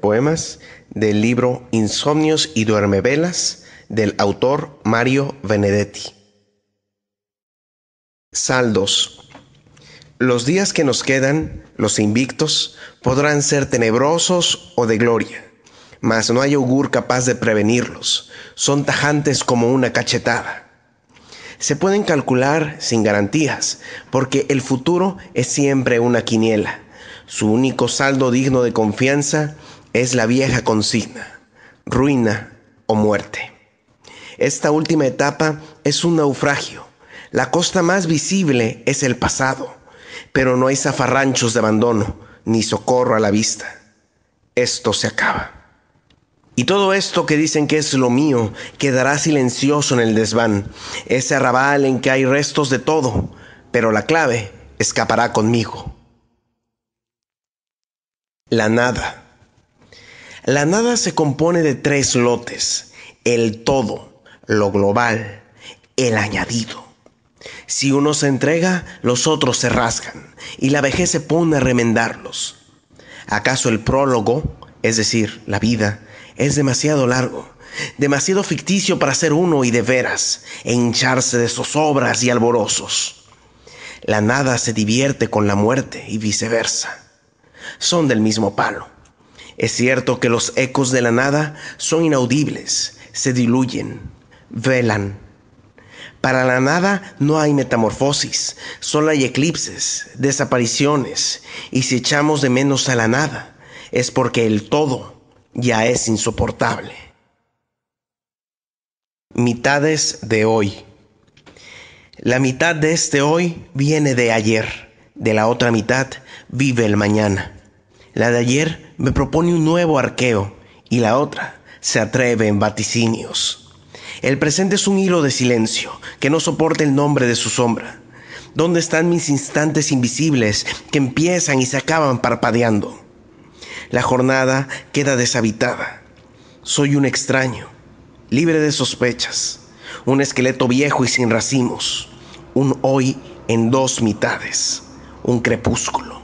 poemas del libro Insomnios y Duermevelas del autor Mario Benedetti. Saldos. Los días que nos quedan, los invictos, podrán ser tenebrosos o de gloria, mas no hay augur capaz de prevenirlos, son tajantes como una cachetada se pueden calcular sin garantías, porque el futuro es siempre una quiniela. Su único saldo digno de confianza es la vieja consigna, ruina o muerte. Esta última etapa es un naufragio. La costa más visible es el pasado, pero no hay zafarranchos de abandono ni socorro a la vista. Esto se acaba. Y todo esto que dicen que es lo mío quedará silencioso en el desván, ese arrabal en que hay restos de todo, pero la clave escapará conmigo. La nada. La nada se compone de tres lotes, el todo, lo global, el añadido. Si uno se entrega, los otros se rasgan y la vejez se pone a remendarlos. ¿Acaso el prólogo, es decir, la vida, es demasiado largo, demasiado ficticio para ser uno y de veras, e hincharse de zozobras y alborozos? La nada se divierte con la muerte y viceversa. Son del mismo palo es cierto que los ecos de la nada son inaudibles, se diluyen, velan. Para la nada no hay metamorfosis, solo hay eclipses, desapariciones, y si echamos de menos a la nada, es porque el todo ya es insoportable. Mitades de hoy. La mitad de este hoy viene de ayer, de la otra mitad vive el mañana. La de ayer me propone un nuevo arqueo y la otra se atreve en vaticinios. El presente es un hilo de silencio que no soporta el nombre de su sombra. ¿Dónde están mis instantes invisibles que empiezan y se acaban parpadeando? La jornada queda deshabitada. Soy un extraño, libre de sospechas, un esqueleto viejo y sin racimos, un hoy en dos mitades, un crepúsculo.